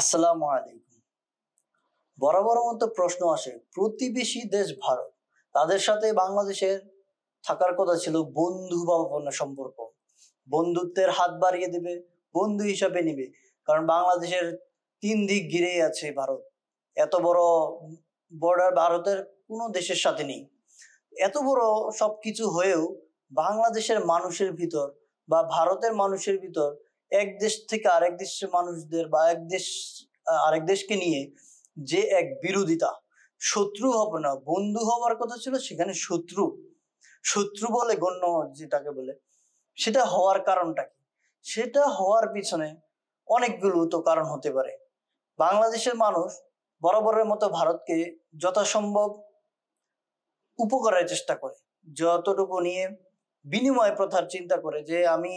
আসসালামু আলাইকুম বরাবর মতো প্রশ্ন আসে প্রতিবেশী দেশ ভারত তাদের সাথে বাংলাদেশের থাকার কথা ছিল বন্ধু ভাবাপন্ন সম্পর্ক বন্ধুত্বের হাত বাড়িয়ে দেবে বন্ধু হিসাবে নিবে কারণ বাংলাদেশের তিন দিক ঘিরেই আছে ভারত এত বড় বর্ডার ভারতের কোনো দেশের সাথে নেই এত বড় সবকিছু হয়েও বাংলাদেশের মানুষের ভিতর বা ভারতের মানুষের ভিতর এক দেশ থেকে আরেক দেশের মানুষদের বা এক দেশ আরেক দেশকে নিয়ে যে এক বিরোধিতা শত্রু হব না বন্ধু হওয়ার কথা ছিল সেখানে শত্রু শত্রু বলে গণ্য যেটাকে বলে সেটা হওয়ার কারণটা কি সেটা হওয়ার পিছনে অনেকগুলো তো কারণ হতে পারে বাংলাদেশের মানুষ বরাবরের মতো ভারতকে যথাসম্ভব উপকারের চেষ্টা করে যতটুকু নিয়ে বিনিময় প্রথার চিন্তা করে যে আমি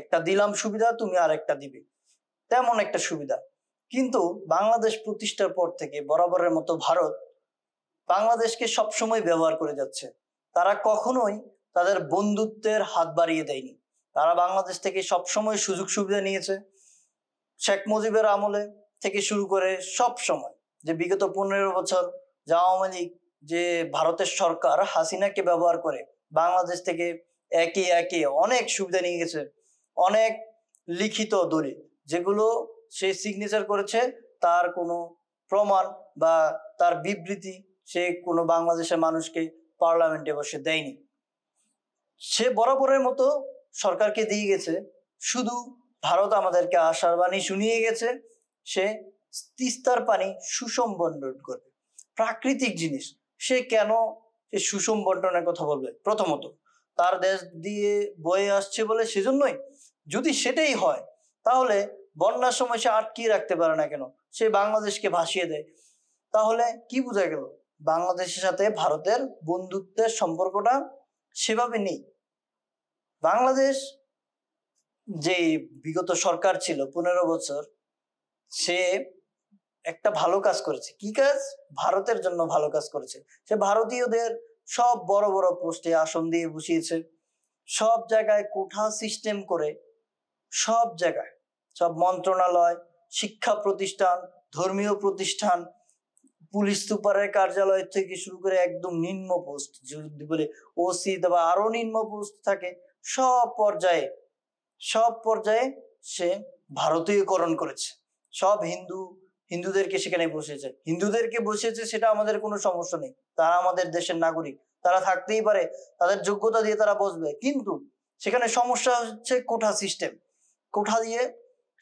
একটা দিলাম সুবিধা তুমি আর একটা দিবে তেমন একটা সুবিধা কিন্তু বাংলাদেশ প্রতিষ্ঠার পর থেকে বরাবরের মতো ভারত বাংলাদেশকে সবসময় ব্যবহার করে যাচ্ছে তারা কখনোই তাদের বন্ধুত্বের হাত বাড়িয়ে দেয়নি তারা বাংলাদেশ থেকে সবসময় সুযোগ সুবিধা নিয়েছে শেখ মুজিবের আমলে থেকে শুরু করে সব সময় যে বিগত পনেরো বছর যে আওয়ামী লীগ যে ভারতের সরকার হাসিনাকে ব্যবহার করে বাংলাদেশ থেকে একে একে অনেক সুবিধা নিয়ে গেছে অনেক লিখিত দলিল যেগুলো সে সিগনেচার করেছে তার কোনো প্রমাণ বা তার বিবৃতি সে কোনো বাংলাদেশের মানুষকে পার্লামেন্টে বসে দেয়নি সে বরাবরের মতো সরকারকে দিয়ে গেছে শুধু ভারত আমাদেরকে আশার বাণী শুনিয়ে গেছে সে তিস্তার পানি সুষম বন্টন করবে প্রাকৃতিক জিনিস সে কেন সে সুষম বন্টনের কথা বলবে প্রথমত তার দেশ দিয়ে বয়ে আসছে বলে সেজন্যই যদি সেটাই হয় তাহলে বন্যার সময় সে আটকিয়ে রাখতে পারে না কেন সে বাংলাদেশকে ভাসিয়ে দেয় তাহলে কি বোঝা গেল বাংলাদেশের সাথে ভারতের বন্ধুত্বের সম্পর্কটা সেভাবে নেই বাংলাদেশ যে বিগত সরকার ছিল পনেরো বছর সে একটা ভালো কাজ করেছে কি কাজ ভারতের জন্য ভালো কাজ করেছে সে ভারতীয়দের সব বড় বড় পোস্টে আসন দিয়ে বসিয়েছে সব জায়গায় কোঠা সিস্টেম করে সব জায়গায় সব মন্ত্রণালয় শিক্ষা প্রতিষ্ঠান ধর্মীয় প্রতিষ্ঠান পুলিশ সুপারের কার্যালয় থেকে শুরু করে একদম নিম্ন পোস্ট যদি বলে ওসি বা আরো নিম্ন পোস্ট থাকে সব পর্যায়ে সব পর্যায়ে সে ভারতীয়করণ করেছে সব হিন্দু হিন্দুদেরকে সেখানে বসেছে হিন্দুদেরকে বসিয়েছে সেটা আমাদের কোনো সমস্যা নেই তারা আমাদের দেশের নাগরিক তারা থাকতেই পারে তাদের যোগ্যতা দিয়ে তারা বসবে কিন্তু সেখানে সমস্যা হচ্ছে কোঠা সিস্টেম কোঠা দিয়ে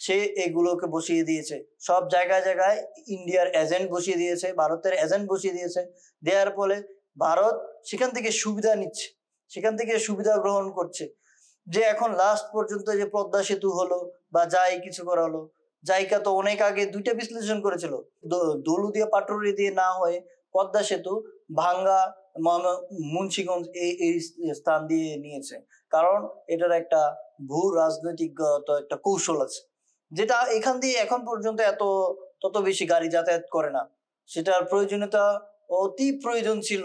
সে এগুলোকে বসিয়ে দিয়েছে সব জায়গায় জায়গায় ইন্ডিয়ার এজেন্ট বসিয়ে দিয়েছে ভারতের এজেন্ট বসিয়ে দিয়েছে দেওয়ার ফলে ভারত সেখান থেকে সুবিধা নিচ্ছে সেখান থেকে সুবিধা গ্রহণ করছে যে এখন লাস্ট পর্যন্ত যে পদ্মা সেতু হলো বা যাই কিছু করা হলো জায়গা তো অনেক আগে দুইটা বিশ্লেষণ করেছিল দলু দিয়ে পাটুরি দিয়ে না হয়ে পদ্মা সেতু ভাঙ্গা মুন্সিগঞ্জ এই এই স্থান দিয়ে নিয়েছে কারণ এটার একটা ভূ রাজনৈতিক একটা কৌশল আছে যেটা এখান দিয়ে এখন পর্যন্ত এত তত বেশি গাড়ি যাতায়াত করে না সেটার প্রয়োজনীয়তা অতি প্রয়োজন ছিল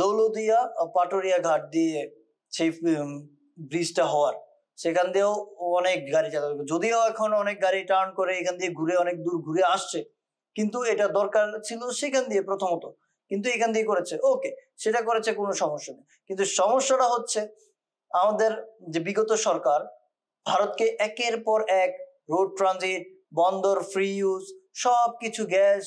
দৌলদিয়া পাটরিয়া ঘাট দিয়ে সেই ব্রিজটা হওয়ার সেখান দিয়েও অনেক গাড়ি যাতায়াত যদিও এখন অনেক গাড়ি টার্ন করে এখান দিয়ে ঘুরে অনেক দূর ঘুরে আসছে কিন্তু এটা দরকার ছিল সেখান দিয়ে প্রথমত কিন্তু এখান থেকে করেছে ওকে সেটা করেছে কোনো সমস্যা নেই কিন্তু সমস্যাটা হচ্ছে আমাদের যে বিগত সরকার ভারতকে একের পর এক রোড ট্রানজিট বন্দর ফ্রি ইউজ সব কিছু গ্যাস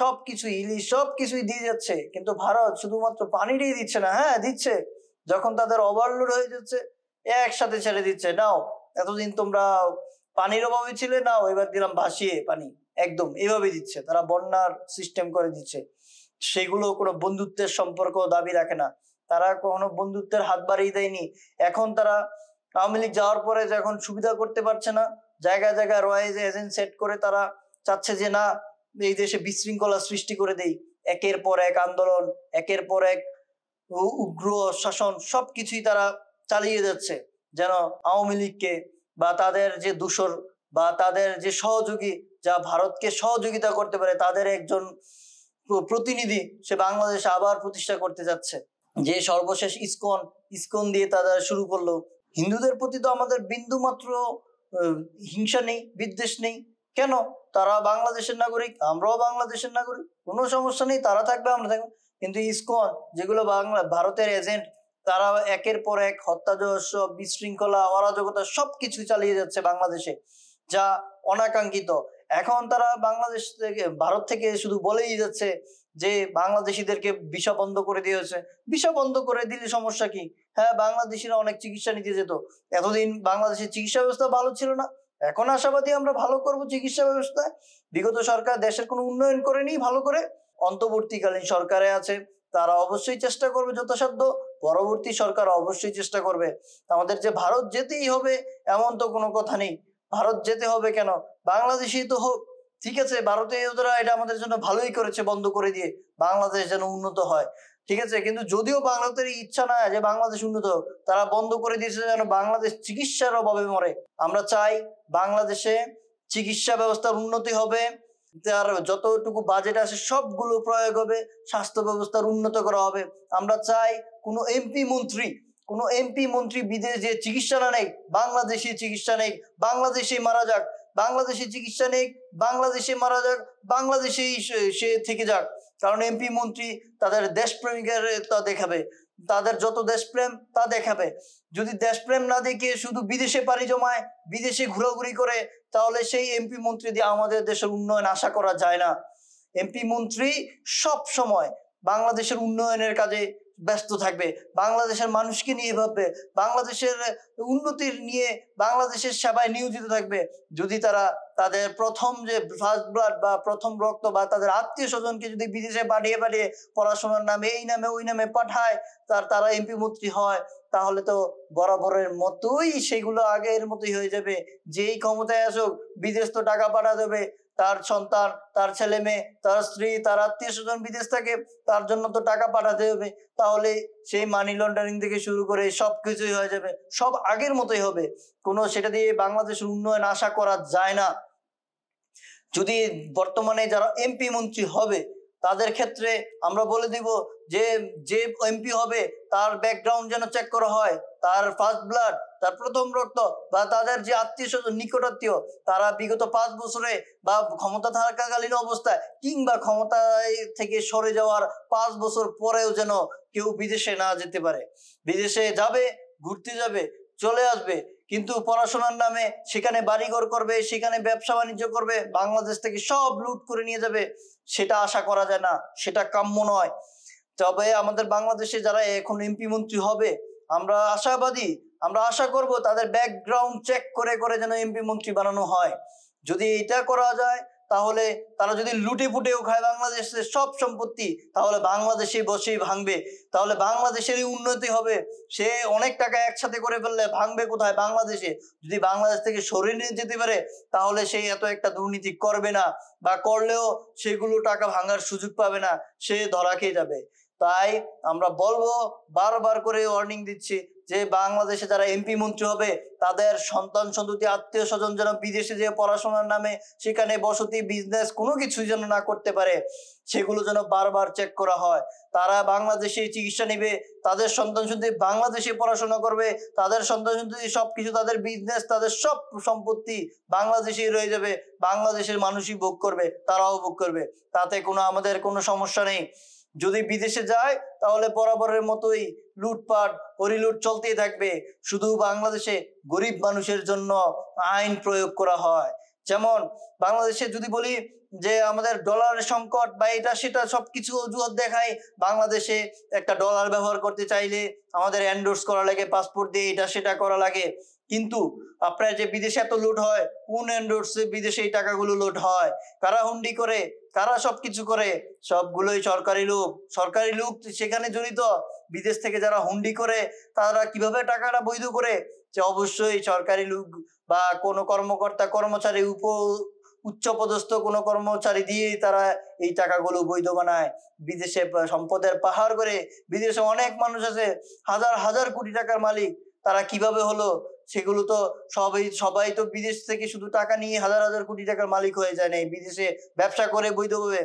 সব কিছু ইলিশ সব কিছুই দিয়ে যাচ্ছে কিন্তু ভারত শুধুমাত্র পানিটাই দিচ্ছে না হ্যাঁ দিচ্ছে যখন তাদের ওভারলোড হয়ে যাচ্ছে একসাথে ছেড়ে দিচ্ছে নাও এতদিন তোমরা পানির অভাবে ছিলে নাও এবার দিলাম ভাসিয়ে পানি একদম এভাবে দিচ্ছে তারা বন্যার সিস্টেম করে দিচ্ছে সেগুলো কোনো বন্ধুত্বের সম্পর্ক দাবি রাখে না তারা কখনো বন্ধুত্বের হাত বাড়িয়ে দেয়নি এখন তারা আওয়ামী লীগ যাওয়ার পরে যখন সুবিধা করতে পারছে না জায়গা জায়গা রয়েজ এজেন্ট সেট করে তারা চাচ্ছে যে না এই দেশে বিশৃঙ্খলা সৃষ্টি করে দেই একের পর এক আন্দোলন একের পর এক উগ্র শাসন সবকিছুই তারা চালিয়ে যাচ্ছে যেন আওয়ামী লীগকে বা তাদের যে দূষর বা তাদের যে সহযোগী যা ভারতকে সহযোগিতা করতে পারে তাদের একজন প্রতিনিধি সে বাংলাদেশ আবার প্রতিষ্ঠা করতে যাচ্ছে যে সর্বশেষ ইসকন ইসকন দিয়ে তারা শুরু করলো হিন্দুদের প্রতি তো আমাদের বিন্দু মাত্র হিংসা নেই বিদ্বেষ নেই কেন তারা বাংলাদেশের নাগরিক আমরাও বাংলাদেশের নাগরিক কোনো সমস্যা নেই তারা থাকবে আমরা থাকবো কিন্তু ইসকন যেগুলো বাংলা ভারতের এজেন্ট তারা একের পর এক হত্যা বিশৃঙ্খলা অরাজকতা সবকিছু চালিয়ে যাচ্ছে বাংলাদেশে যা অনাকাঙ্ক্ষিত এখন তারা বাংলাদেশ থেকে ভারত থেকে শুধু বলেই যাচ্ছে যে বাংলাদেশিদেরকে বিষা বন্ধ করে দিয়েছে বিষা বন্ধ করে দিলে সমস্যা কি হ্যাঁ বাংলাদেশিরা অনেক চিকিৎসা নিতে যেত এতদিন বাংলাদেশের চিকিৎসা ব্যবস্থা ভালো ছিল না এখন আশাবাদী আমরা ভালো করব চিকিৎসা ব্যবস্থা বিগত সরকার দেশের কোনো উন্নয়ন করেনি ভালো করে অন্তর্বর্তীকালীন সরকারে আছে তারা অবশ্যই চেষ্টা করবে যথাসাধ্য পরবর্তী সরকার অবশ্যই চেষ্টা করবে আমাদের যে ভারত যেতেই হবে এমন তো কোনো কথা নেই ভারত যেতে হবে কেন বাংলাদেশই তো হোক ঠিক আছে ভারতে এটা আমাদের জন্য ভালোই করেছে বন্ধ করে দিয়ে বাংলাদেশ যেন উন্নত হয় ঠিক আছে কিন্তু যদিও বাংলাদেশের ইচ্ছা না যে বাংলাদেশ উন্নত হোক তারা বন্ধ করে দিয়েছে যেন বাংলাদেশ চিকিৎসার অভাবে মরে আমরা চাই বাংলাদেশে চিকিৎসা ব্যবস্থার উন্নতি হবে তার যতটুকু বাজেট আছে সবগুলো প্রয়োগ হবে স্বাস্থ্য ব্যবস্থার উন্নত করা হবে আমরা চাই কোনো এমপি মন্ত্রী কোনো এমপি মন্ত্রী বিদেশ যে চিকিৎসা না নেই বাংলাদেশে চিকিৎসা নেই বাংলাদেশে মারা যাক বাংলাদেশে চিকিৎসা নেই বাংলাদেশে মারা যাক বাংলাদেশেই সে থেকে যাক কারণ এমপি মন্ত্রী তাদের দেশপ্রেমিকের তা দেখাবে তাদের যত দেশপ্রেম তা দেখাবে যদি দেশপ্রেম না দেখে শুধু বিদেশে পাড়ি জমায় বিদেশে ঘোরাঘুরি করে তাহলে সেই এমপি মন্ত্রী দিয়ে আমাদের দেশের উন্নয়ন আশা করা যায় না এমপি মন্ত্রী সব সময় বাংলাদেশের উন্নয়নের কাজে ব্যস্ত থাকবে বাংলাদেশের মানুষকে নিয়ে ভাববে বাংলাদেশের উন্নতির নিয়ে বাংলাদেশের সেবায় নিয়োজিত থাকবে যদি তারা তাদের প্রথম যে ফার্স্ট ব্লাড বা প্রথম রক্ত বা তাদের আত্মীয় স্বজনকে যদি বিদেশে পাঠিয়ে পাঠিয়ে পড়াশোনার নামে এই নামে ওই নামে পাঠায় তার তারা এমপি মন্ত্রী হয় তাহলে তো বরাবরের মতোই সেগুলো আগের মতোই হয়ে যাবে যেই ক্ষমতায় আসুক বিদেশ তো টাকা পাঠা দেবে তার সন্তান তার ছেলে মেয়ে তার স্ত্রী তার আত্মীয় স্বজন বিদেশ থাকে তার জন্য তো টাকা পাঠাতে হবে তাহলে সেই মানি লন্ডারিং থেকে শুরু করে সব কিছুই হয়ে যাবে সব আগের মতোই হবে কোনো সেটা দিয়ে বাংলাদেশের উন্নয়ন আশা করা যায় না যদি বর্তমানে যারা এমপি মন্ত্রী হবে তাদের ক্ষেত্রে আমরা বলে দিব যে যে এমপি হবে তার ব্যাকগ্রাউন্ড যেন চেক করা হয় তার ফার্স্ট ব্লাড তার প্রথম রক্ত বা তাদের যে আত্মীয় স্বজন নিকটাত্মীয় তারা বিগত পাঁচ বছরে বা ক্ষমতা থাকাকালীন অবস্থায় কিংবা ক্ষমতায় থেকে সরে যাওয়ার পাঁচ বছর পরেও যেন কেউ বিদেশে না যেতে পারে বিদেশে যাবে ঘুরতে যাবে চলে আসবে কিন্তু পড়াশোনার নামে সেখানে বাড়িঘর করবে সেখানে ব্যবসা বাণিজ্য করবে বাংলাদেশ থেকে সব লুট করে নিয়ে যাবে সেটা আশা করা যায় না সেটা কাম্য নয় তবে আমাদের বাংলাদেশে যারা এখন এমপি মন্ত্রী হবে আমরা আশাবাদী আমরা আশা করব তাদের ব্যাকগ্রাউন্ড চেক করে করে যেন এমপি মন্ত্রী বানানো হয় যদি এটা করা যায় তাহলে তারা যদি লুটে ফুটেও খায় বাংলাদেশের সব সম্পত্তি তাহলে বাংলাদেশে বসেই ভাঙবে তাহলে বাংলাদেশেরই উন্নতি হবে সে অনেক টাকা একসাথে করে ফেললে ভাঙবে কোথায় বাংলাদেশে যদি বাংলাদেশ থেকে সরিয়ে নিয়ে যেতে পারে তাহলে সে এত একটা দুর্নীতি করবে না বা করলেও সেগুলো টাকা ভাঙার সুযোগ পাবে না সে ধরা খেয়ে যাবে তাই আমরা বলবো বারবার করে ওয়ার্নিং দিচ্ছি যে বাংলাদেশে যারা এমপি মন্ত্রী হবে তাদের সন্তান সন্ততি আত্মীয় স্বজন যেন বিদেশে যেয়ে পড়াশোনার নামে সেখানে বসতি বিজনেস কোনো কিছুই যেন না করতে পারে সেগুলো যেন বারবার চেক করা হয় তারা বাংলাদেশে চিকিৎসা নিবে তাদের সন্তান সন্ততি বাংলাদেশে পড়াশোনা করবে তাদের সন্তান সন্ততি সবকিছু তাদের বিজনেস তাদের সব সম্পত্তি বাংলাদেশেই রয়ে যাবে বাংলাদেশের মানুষই ভোগ করবে তারাও ভোগ করবে তাতে কোনো আমাদের কোনো সমস্যা নেই যদি বিদেশে যায় তাহলে বরাবরের মতোই লুটপাট হরিলুট চলতেই থাকবে শুধু বাংলাদেশে গরিব মানুষের জন্য আইন প্রয়োগ করা হয় যেমন বাংলাদেশে যদি বলি যে আমাদের ডলারের সংকট বা এটা সেটা সব কিছু অজুহাত দেখায় বাংলাদেশে একটা ডলার ব্যবহার করতে চাইলে আমাদের অ্যান্ডোর্স করা লাগে পাসপোর্ট দিয়ে এটা সেটা করা লাগে কিন্তু আপনার যে বিদেশে এত লুট হয় কোন এন্ডোর্সে বিদেশে এই টাকাগুলো লুট হয় কারা হুন্ডি করে কারা সব কিছু করে সবগুলোই সরকারি লোক সরকারি লোক সেখানে জড়িত বিদেশ থেকে যারা হুন্ডি করে তারা কিভাবে টাকাটা বৈধ করে যে অবশ্যই সরকারি লোক বা কোনো কর্মকর্তা কর্মচারী উপ উচ্চপদস্থ কোনো কর্মচারী দিয়ে তারা এই টাকাগুলো বৈধ বানায় বিদেশে সম্পদের পাহাড় করে বিদেশে অনেক মানুষ আছে হাজার হাজার কোটি টাকার মালিক তারা কিভাবে হলো সেগুলো তো সবাই সবাই তো বিদেশ থেকে শুধু টাকা নিয়ে হাজার হাজার কোটি টাকার মালিক হয়ে যায় নাই বিদেশে ব্যবসা করে বৈধভাবে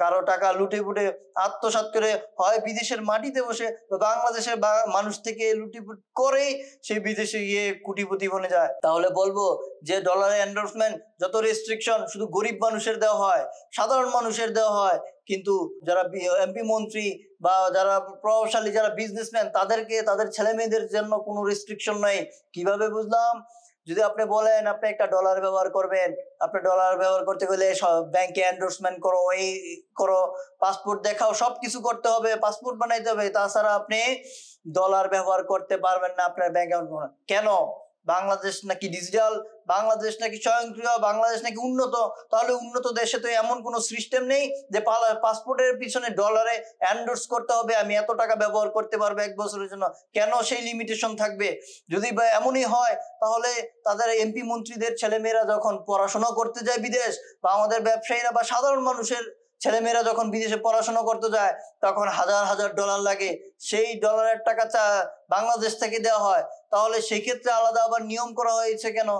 কারো টাকা লুটে পুটে আত্মসাত করে হয় বিদেশের মাটিতে বসে বাংলাদেশের মানুষ থেকে লুটিপুট করেই সেই বিদেশে গিয়ে কুটিপতি বনে যায় তাহলে বলবো যে ডলারের এন্ডোর্সমেন্ট যত রেস্ট্রিকশন শুধু গরিব মানুষের দেওয়া হয় সাধারণ মানুষের দেওয়া হয় কিন্তু যারা এমপি মন্ত্রী বা যারা প্রভাবশালী যারা বিজনেসম্যান তাদেরকে তাদের ছেলে মেয়েদের জন্য কোনো রেস্ট্রিকশন নাই কিভাবে বুঝলাম যদি আপনি বলেন আপনি একটা ডলার ব্যবহার করবেন আপনি ডলার ব্যবহার করতে গেলে ব্যাংকে এন্ডোর্সমেন্ট করো এই করো পাসপোর্ট দেখাও সব কিছু করতে হবে পাসপোর্ট বানাইতে হবে তাছাড়া আপনি ডলার ব্যবহার করতে পারবেন না আপনার ব্যাংক অ্যাকাউন্ট কেন বাংলাদেশ নাকি ডিজিটাল বাংলাদেশ নাকি স্বয়ংক্রিয় বাংলাদেশ নাকি উন্নত তাহলে উন্নত দেশে তো এমন কোনো সিস্টেম নেই যে পাসপোর্টের পিছনে ডলারে অ্যান্ডোর্স করতে হবে আমি এত টাকা ব্যবহার করতে পারবো এক বছরের জন্য কেন সেই লিমিটেশন থাকবে যদি এমনই হয় তাহলে তাদের এমপি মন্ত্রীদের ছেলেমেয়েরা যখন পড়াশোনা করতে যায় বিদেশ বা আমাদের ব্যবসায়ীরা বা সাধারণ মানুষের ছেলেমেয়েরা যখন বিদেশে পড়াশোনা করতে যায় তখন হাজার হাজার ডলার লাগে সেই ডলারের টাকা বাংলাদেশ থেকে দেওয়া হয় তাহলে সেক্ষেত্রে আলাদা আবার নিয়ম করা হয়েছে কেন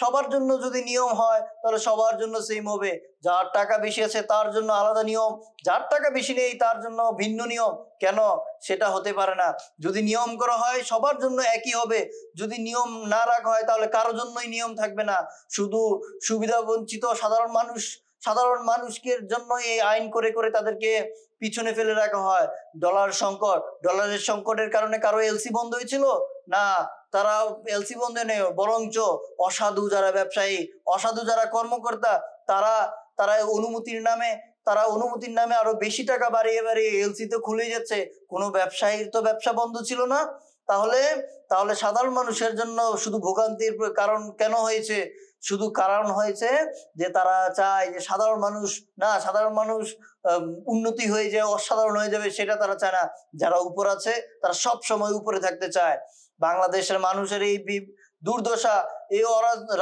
সবার জন্য যদি নিয়ম হয় তাহলে সবার জন্য সেম হবে যার টাকা বেশি আছে তার জন্য আলাদা নিয়ম যার টাকা বেশি নেই তার জন্য ভিন্ন নিয়ম কেন সেটা হতে পারে না যদি নিয়ম করা হয় সবার জন্য একই হবে যদি নিয়ম না রাখা হয় তাহলে কারো জন্যই নিয়ম থাকবে না শুধু সুবিধা বঞ্চিত সাধারণ মানুষ সাধারণ মানুষকে জন্য এই আইন করে করে তাদেরকে পিছনে ফেলে রাখা হয় ডলার সংকট ডলারের সংকটের কারণে কারো এলসি বন্ধ হয়েছিল না তারা এলসি বন্ধ নেই বরঞ্চ অসাধু যারা ব্যবসায়ী অসাধু যারা কর্মকর্তা তারা তারা অনুমতির নামে তারা অনুমতির নামে আরো বেশি টাকা বাড়িয়ে বাড়িয়ে এলসি তো খুলে যাচ্ছে কোনো ব্যবসায়ীর তো ব্যবসা বন্ধ ছিল না তাহলে তাহলে সাধারণ মানুষের জন্য শুধু ভোগান্তির কারণ কেন হয়েছে শুধু কারণ হয়েছে যে তারা চায় যে সাধারণ মানুষ না সাধারণ মানুষ উন্নতি হয়ে যায় অসাধারণ হয়ে যাবে সেটা তারা চায় না যারা উপর আছে তারা সব সময় উপরে থাকতে চায় বাংলাদেশের মানুষের এই দুর্দশা এই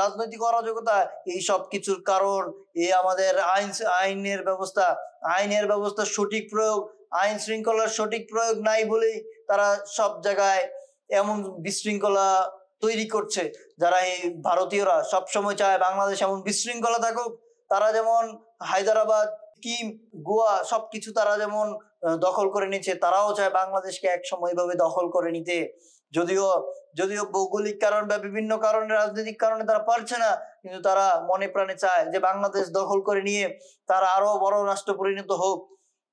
রাজনৈতিক অরাজকতা এই সব কিছুর কারণ এই আমাদের আইন আইনের ব্যবস্থা আইনের ব্যবস্থা সঠিক প্রয়োগ আইন শৃঙ্খলার সঠিক প্রয়োগ নাই বলেই তারা সব জায়গায় এমন বিশৃঙ্খলা তৈরি করছে যারা এই ভারতীয়রা সবসময় চায় বাংলাদেশ এমন বিশৃঙ্খলা থাকুক তারা যেমন হায়দ্রাবাদ কিম গোয়া সবকিছু তারা যেমন দখল করে নিচ্ছে তারাও চায় বাংলাদেশকে এক সময় দখল করে নিতে যদিও যদিও ভৌগোলিক কারণ বা বিভিন্ন কারণে রাজনৈতিক কারণে তারা পারছে না কিন্তু তারা মনে প্রাণে চায় যে বাংলাদেশ দখল করে নিয়ে তারা আরো বড় রাষ্ট্র পরিণত হোক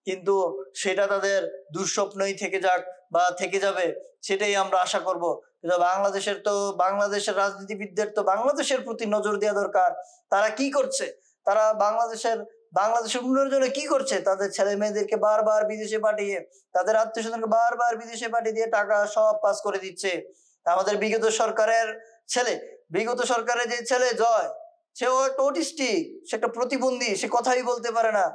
কিন্তু সেটা তাদের দুঃস্বপ্নই থেকে যাক বা থেকে যাবে সেটাই আমরা আশা করব কিন্তু বাংলাদেশের তো বাংলাদেশের রাজনীতিবিদদের তো বাংলাদেশের প্রতি নজর দেওয়া দরকার তারা কি করছে তারা বাংলাদেশের বাংলাদেশের উন্নয়নের জন্য কি করছে তাদের ছেলে মেয়েদেরকে বারবার বিদেশে পাঠিয়ে তাদের আত্মীয় স্বজনকে বারবার বিদেশে পাঠিয়ে দিয়ে টাকা সব পাস করে দিচ্ছে আমাদের বিগত সরকারের ছেলে বিগত সরকারের যে ছেলে জয় সে একটা অটিস্টিক সে একটা প্রতিবন্ধী সে কথাই বলতে পারে না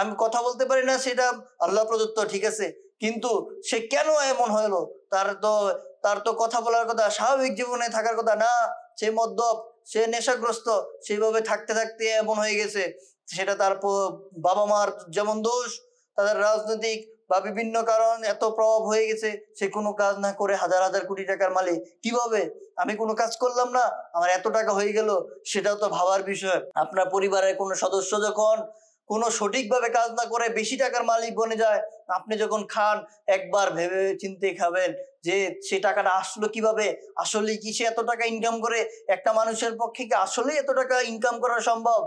আমি কথা বলতে পারি না সেটা আল্লাহ প্রদত্ত ঠিক আছে কিন্তু সে কেন এমন হলো তার তো তার তো কথা বলার কথা স্বাভাবিক জীবনে থাকার কথা না সে মদ্যপ সে নেশাগ্রস্ত সেইভাবে থাকতে থাকতে এমন হয়ে গেছে সেটা তার বাবা মার যেমন দোষ তাদের রাজনৈতিক বা বিভিন্ন কারণ এত প্রভাব হয়ে গেছে সে কোনো কাজ না করে হাজার হাজার কোটি টাকার মালিক কিভাবে আমি কোনো কাজ করলাম না আমার এত টাকা হয়ে গেল সেটাও তো ভাবার বিষয় আপনার পরিবারের কোনো সদস্য যখন কোনো সঠিকভাবে কাজ না করে বেশি টাকার মালিক বনে যায় আপনি যখন খান একবার ভেবে চিনতে খাবেন যে সে টাকাটা আসলো কিভাবে আসলে কি সে এত টাকা ইনকাম করে একটা মানুষের পক্ষে কি আসলে এত টাকা ইনকাম করা সম্ভব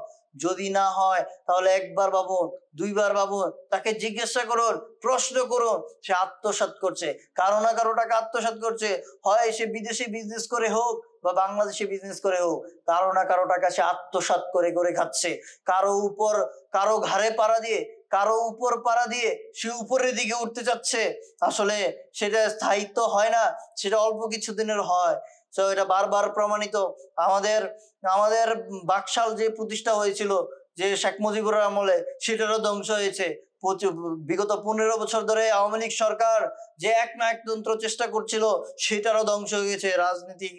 যদি না হয় তাহলে একবার ভাবুন দুইবার ভাবুন তাকে জিজ্ঞাসা করুন প্রশ্ন করুন সে আত্মসাত করছে কারো না কারো টাকা আত্মসাত করছে হয় সে বিদেশে বিজনেস করে হোক বা বাংলাদেশে বিজনেস করে হোক কারো না কারো টাকা সে আত্মসাত করে করে খাচ্ছে কারো উপর কারো ঘাড়ে পাড়া দিয়ে কারো উপর পাড়া দিয়ে সে উপরের দিকে উঠতে যাচ্ছে আসলে সেটা স্থায়িত্ব হয় না সেটা অল্প কিছু দিনের হয় তো এটা বারবার প্রমাণিত আমাদের আমাদের বাকশাল যে প্রতিষ্ঠা হয়েছিল যে শেখ মুজিবুর আমলে সেটারও ধ্বংস হয়েছে বিগত পনেরো বছর ধরে আওয়ামী লীগ সরকার যে এক না তন্ত্র চেষ্টা করছিল সেটারও ধ্বংস হয়েছে রাজনীতি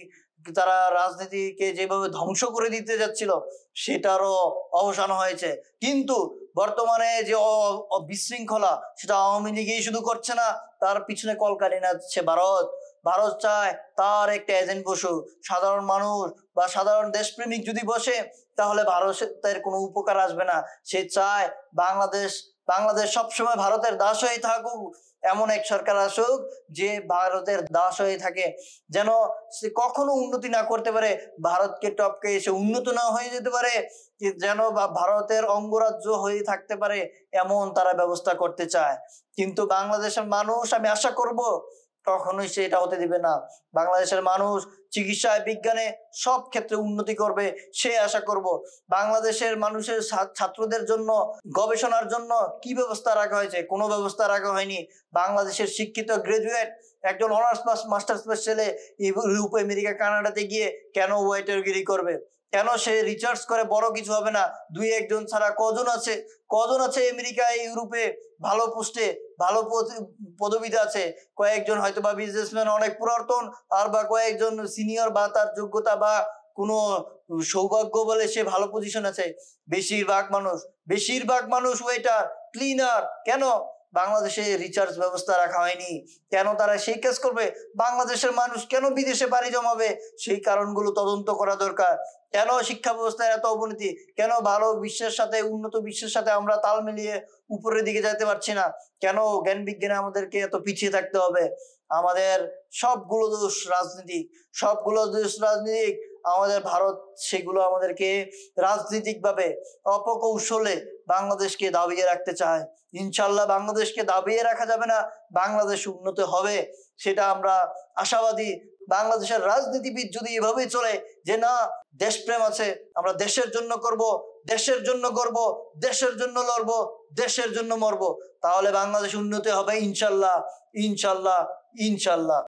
তারা রাজনীতিকে যেভাবে ধ্বংস করে দিতে যাচ্ছিল সেটারও অবসান হয়েছে কিন্তু বর্তমানে যে বিশৃঙ্খলা সেটা আওয়ামী লীগেই শুধু করছে না তার পিছনে কলকাঠি নাচ্ছে ভারত ভারত চায় তার একটা এজেন্ট বসু সাধারণ মানুষ বা সাধারণ দেশপ্রেমিক যদি বসে তাহলে ভারতের কোনো উপকার আসবে না সে চায় বাংলাদেশ বাংলাদেশ সবসময় ভারতের দাস হয়ে থাকুক এমন এক সরকার আসুক যে ভারতের দাস হয়ে থাকে যেন সে কখনো উন্নতি না করতে পারে ভারতকে টপকে এসে উন্নত না হয়ে যেতে পারে যেন ভারতের অঙ্গরাজ্য হয়ে থাকতে পারে এমন তারা ব্যবস্থা করতে চায় কিন্তু বাংলাদেশের মানুষ আমি আশা করব কখনোই সে এটা হতে দিবে না বাংলাদেশের মানুষ চিকিৎসায় বিজ্ঞানে সব ক্ষেত্রে উন্নতি করবে সে আশা করব বাংলাদেশের মানুষের ছাত্রদের জন্য গবেষণার জন্য কি ব্যবস্থা রাখা হয়েছে কোনো ব্যবস্থা রাখা হয়নি বাংলাদেশের শিক্ষিত গ্রাজুয়েট একজন অনার্স পাস মাস্টার্স পাস ছেলে ইউরোপ আমেরিকা কানাডাতে গিয়ে কেন ওয়াইটারগিরি করবে কেন সে রিচার্জ করে বড় কিছু হবে না দুই একজন ছাড়া কজন আছে কজন আছে আমেরিকা ইউরোপে ভালো পোস্টে ভালো পদবিতে আছে কয়েকজন হয়তো বা বিজনেসম্যান অনেক পুরাতন আর বা কয়েকজন সিনিয়র বা তার যোগ্যতা বা কোনো সৌভাগ্য বলে সে ভালো পজিশন আছে বেশিরভাগ মানুষ বেশিরভাগ মানুষ ওয়েটার ক্লিনার কেন বাংলাদেশে রিচার্জ ব্যবস্থা রাখা হয়নি কেন তারা সেই কাজ করবে বাংলাদেশের মানুষ কেন বিদেশে পাড়ি জমাবে সেই কারণগুলো তদন্ত করা দরকার কেন শিক্ষা ব্যবস্থার এত অবনতি কেন ভালো বিশ্বের সাথে উন্নত বিশ্বের সাথে আমরা তাল মিলিয়ে উপরের দিকে যেতে পারছি না কেন জ্ঞান বিজ্ঞানে আমাদেরকে এত পিছিয়ে থাকতে হবে আমাদের সবগুলো দোষ রাজনীতিক সবগুলো দোষ রাজনীতিক আমাদের ভারত সেগুলো আমাদেরকে রাজনীতিকভাবে অপকৌশলে বাংলাদেশকে দাবিয়ে রাখতে চায় ইনশাল্লাহ বাংলাদেশকে দাবিয়ে রাখা যাবে না বাংলাদেশ উন্নত হবে সেটা আমরা আশাবাদী বাংলাদেশের রাজনীতিবিদ যদি এভাবেই চলে যে না দেশপ্রেম আছে আমরা দেশের জন্য করব দেশের জন্য করব দেশের জন্য লড়ব দেশের জন্য মরব তাহলে বাংলাদেশ উন্নতি হবে ইনশাল্লাহ ইনশাল্লাহ ইনশাল্লাহ